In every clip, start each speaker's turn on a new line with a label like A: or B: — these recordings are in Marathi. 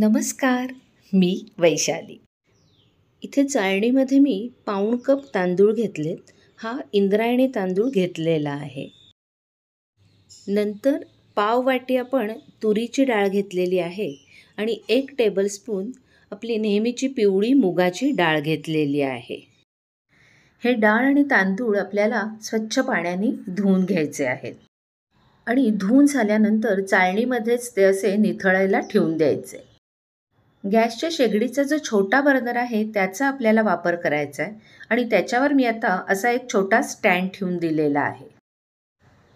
A: नमस्कार मी वैशाली इथे चाळणीमध्ये मी पाऊण कप तांदूळ घेतलेत हा इंद्रायणी तांदूळ घेतलेला आहे नंतर पाव वाटी आपण तुरीची डाळ घेतलेली आहे आणि एक टेबलस्पून आपली नेहमीची पिवळी मुगाची डाळ घेतलेली आहे हे डाळ आणि तांदूळ आपल्याला स्वच्छ पाण्याने धुवून घ्यायचे आहेत आणि धुवून झाल्यानंतर चाळणीमध्येच ते असे निथळायला ठेवून द्यायचे गॅसच्या शेगडीचा जो छोटा बर्नर आहे त्याचा आपल्याला वापर करायचा आहे आणि त्याच्यावर मी आता असा एक छोटा स्टँड ठेवून दिलेला आहे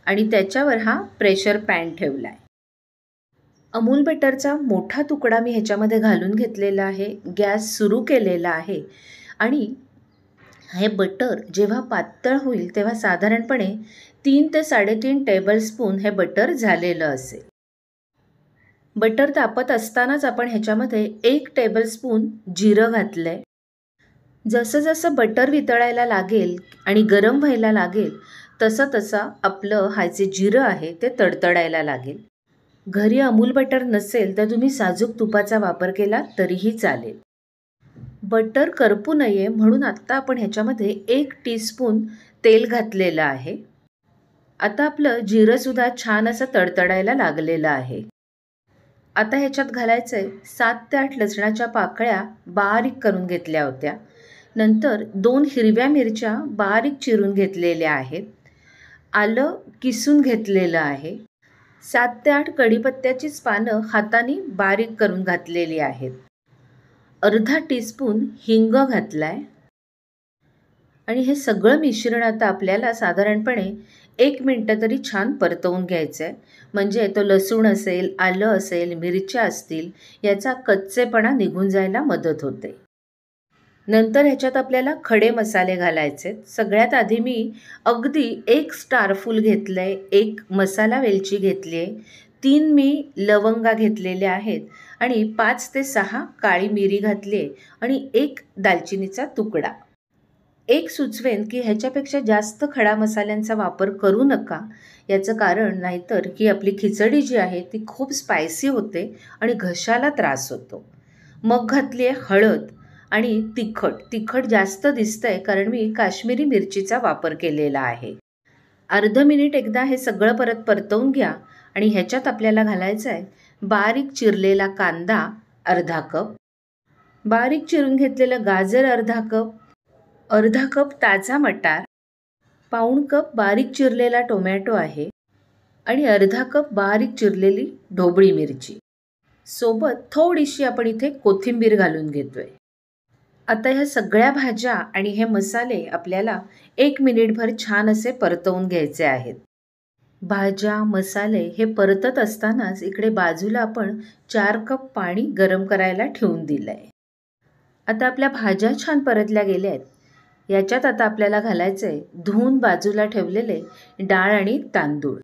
A: आणि त्याच्यावर हा प्रेशर पॅन ठेवला आहे अमूल बटरचा मोठा तुकडा मी ह्याच्यामध्ये घालून घेतलेला आहे गॅस सुरू केलेला आहे आणि हे बटर जेव्हा पातळ होईल तेव्हा साधारणपणे तीन ते साडेतीन टेबलस्पून हे बटर झालेलं असेल बटर तापत असतानाच आपण ह्याच्यामध्ये एक टेबलस्पून जिरं घातलं आहे जसं जसं बटर वितळायला लागेल आणि गरम व्हायला लागेल तसं तसं आपलं हा जे जिरं आहे ते तडतडायला लागेल घरी अमूल बटर नसेल तर तुम्ही साजूक तुपाचा वापर केला तरीही चालेल बटर करपू नये म्हणून आत्ता आपण ह्याच्यामध्ये एक स्पून तेल घातलेलं आहे आता आपलं जिरंसुद्धा छान असं तडतडायला लागलेलं आहे आता ह्याच्यात घालायचं आहे सात ते आठ लसणाच्या पाकळ्या बारीक करून घेतल्या होत्या नंतर दोन हिरव्या मिरच्या बारीक चिरून घेतलेल्या आहेत आलं किसून घेतलेलं आहे सात ते आठ कढीपत्त्याचीच पानं हाताने बारीक करून घातलेली आहेत अर्धा टीस्पून हिंग घातला आहे आणि हे सगळं मिश्रण आता आपल्याला साधारणपणे एक मिनटं तरी छान परतवून घ्यायचं आहे म्हणजे तो लसूण असेल आलं असेल मिरच्या असतील याचा कच्चेपणा निघून जायला मदत होते नंतर ह्याच्यात आपल्याला खडे मसाले घालायचे सगळ्यात आधी मी अगदी एक स्टारफूल घेतलं आहे एक मसाला वेलची घेतली आहे तीन मी लवंगा घेतलेल्या आहेत आणि पाच ते सहा काळी मिरी घातली आहे आणि एक दालचिनीचा तुकडा एक सुचवेन की ह्याच्यापेक्षा जास्त खडा मसाल्यांचा वापर करू नका याचं कारण नाहीतर की आपली खिचडी जी आहे ती खूप स्पायसी होते आणि घशाला त्रास होतो मग घातली आहे हळद आणि तिखट तिखट जास्त दिसतं आहे कारण मी काश्मीरी मिरचीचा वापर केलेला आहे अर्ध मिनिट एकदा हे सगळं परत परतवून घ्या आणि ह्याच्यात आपल्याला घालायचं आहे बारीक चिरलेला कांदा अर्धा कप बारीक चिरून घेतलेलं गाजर अर्धा कप अर्धा कप ताजा मटार पाऊण कप बारीक चिरलेला टोमॅटो आहे आणि अर्धा कप बारीक चिरलेली ढोबळी मिरची सोबत थोडीशी आपण इथे कोथिंबीर घालून घेतोय आता ह्या सगळ्या भाज्या आणि हे मसाले आपल्याला एक मिनिटभर छान असे परतवून घ्यायचे आहेत भाज्या मसाले हे परतत असतानाच इकडे बाजूला आपण चार कप पाणी गरम करायला ठेवून दिलं आहे आता आपल्या भाज्या छान परतल्या गेल्या आहेत याच्यात आता आपल्याला घालायचं आहे धुवून बाजूला ठेवलेले डाळ आणि तांदूळ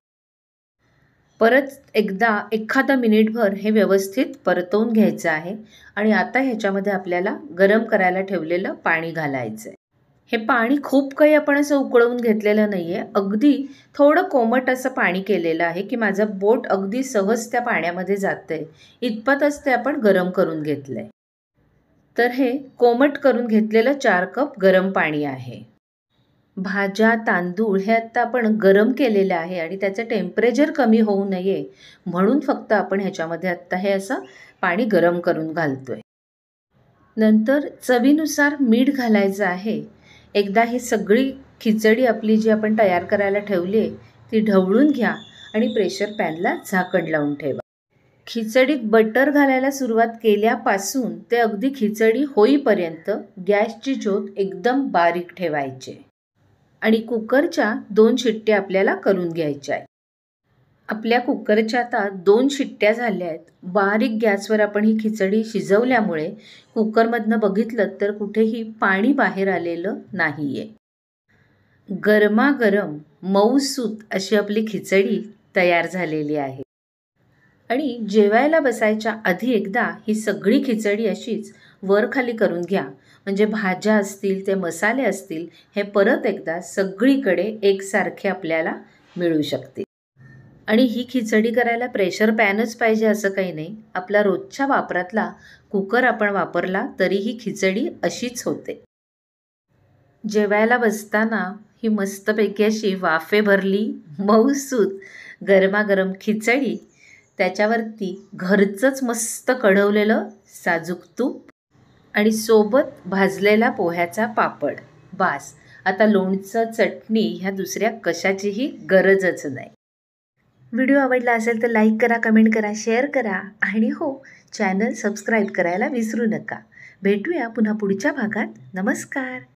A: परत एकदा एखादा मिनिटभर हे व्यवस्थित परतवून घ्यायचं आहे आणि आता ह्याच्यामध्ये आपल्याला गरम करायला ठेवलेलं पाणी घालायचं आहे हे पाणी खूप काही आपण असं उकळवून घेतलेलं नाही आहे अगदी थोडं कोमट असं पाणी केलेलं आहे की माझं बोट अगदी सहज त्या पाण्यामध्ये जातं आहे ते असते आपण गरम करून घेतलं आहे तर हे कोमट करून घेतलेलं चार कप गरम पाणी आहे भाज्या तांदूळ हे आत्ता आपण गरम केलेलं आहे आणि त्याचं टेम्परेचर कमी होऊ नये म्हणून फक्त आपण ह्याच्यामध्ये आत्ता हे असं पाणी गरम करून घालतो आहे नंतर चवीनुसार मीठ घालायचं आहे एकदा ही सगळी खिचडी आपली जी आपण तयार करायला ठेवली आहे ती ढवळून घ्या आणि प्रेशर पॅनला झाकण लावून ठेवा खिचडीत बटर घालायला सुरुवात केल्यापासून ते अगदी खिचडी होईपर्यंत गॅसची ज्योत एकदम बारीक ठेवायचे आणि कुकरच्या दोन शिट्ट्या आपल्याला करून घ्यायच्या आहेत आपल्या कुकरच्या आता दोन शिट्ट्या झाल्या आहेत बारीक गॅसवर आपण ही खिचडी शिजवल्यामुळे कुकरमधनं बघितलं तर कुठेही पाणी बाहेर आलेलं नाही आहे गरमागरम मऊसूत अशी आपली खिचडी तयार झालेली आहे आणि जेवायला बसायच्या आधी एकदा ही सगळी खिचडी अशीच वरखाली करून घ्या म्हणजे भाज्या असतील ते मसाले असतील हे परत एकदा सगळीकडे एकसारखे आपल्याला मिळू शकते आणि ही खिचडी करायला प्रेशर पॅनच पाहिजे असं काही नाही आपला रोजच्या वापरातला कुकर आपण वापरला तरी ही खिचडी अशीच होते जेवायला बसताना ही मस्तपैकी अशी वाफे भरली मऊसूत गरमागरम खिचडी त्याच्यावरती घरचंच मस्त कढवलेलं साजूक तूप आणि सोबत भाजलेला पोह्याचा पापड बास आता लोणचं चटणी ह्या दुसऱ्या कशाचीही गरजच नाही व्हिडिओ आवडला असेल तर लाईक करा कमेंट करा शेअर करा आणि हो चॅनल सबस्क्राईब करायला विसरू नका भेटूया पुन्हा पुढच्या भागात नमस्कार